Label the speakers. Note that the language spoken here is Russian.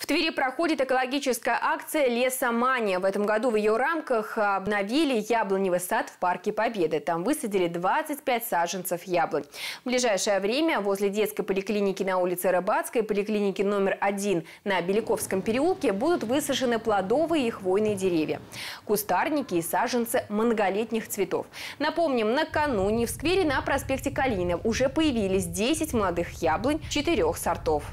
Speaker 1: В Твери проходит экологическая акция «Лесомания». В этом году в ее рамках обновили яблоневый сад в Парке Победы. Там высадили 25 саженцев яблонь. В ближайшее время возле детской поликлиники на улице Рыбацкой, поликлиники номер 1 на Беляковском переулке будут высажены плодовые и хвойные деревья, кустарники и саженцы многолетних цветов. Напомним, накануне в сквере на проспекте Калинина уже появились 10 молодых яблонь четырех сортов.